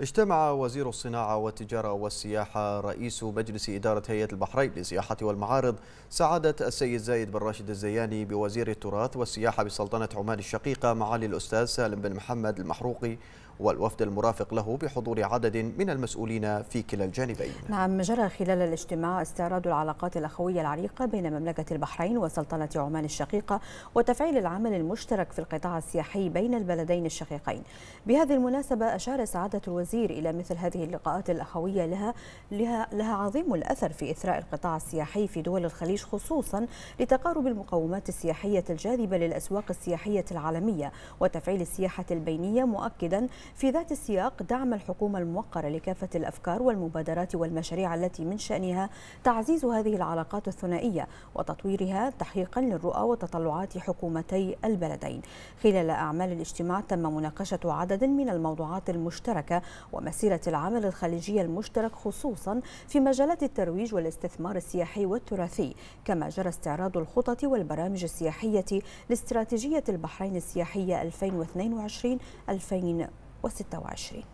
اجتمع وزير الصناعة والتجارة والسياحة رئيس مجلس إدارة هيئة البحرين للسياحة والمعارض سعادة السيد زايد بن راشد الزياني بوزير التراث والسياحة بسلطنة عمان الشقيقة معالي الأستاذ سالم بن محمد المحروقي والوفد المرافق له بحضور عدد من المسؤولين في كلا الجانبين نعم جرى خلال الاجتماع استعراض العلاقات الأخوية العريقة بين مملكة البحرين وسلطنة عمان الشقيقة وتفعيل العمل المشترك في القطاع السياحي بين البلدين الشقيقين بهذه المناسبة أشار سعادة الوزير الوزير إلى مثل هذه اللقاءات الأخوية لها لها, لها عظيم الأثر في إثراء القطاع السياحي في دول الخليج خصوصا لتقارب المقومات السياحية الجاذبة للأسواق السياحية العالمية وتفعيل السياحة البينية مؤكدا في ذات السياق دعم الحكومة الموقرة لكافة الأفكار والمبادرات والمشاريع التي من شأنها تعزيز هذه العلاقات الثنائية وتطويرها تحقيقا للرؤى وتطلعات حكومتي البلدين خلال أعمال الاجتماع تم مناقشة عدد من الموضوعات المشتركة ومسيرة العمل الخليجي المشترك خصوصا في مجالات الترويج والاستثمار السياحي والتراثي كما جرى استعراض الخطط والبرامج السياحية لاستراتيجية البحرين السياحية 2022 2026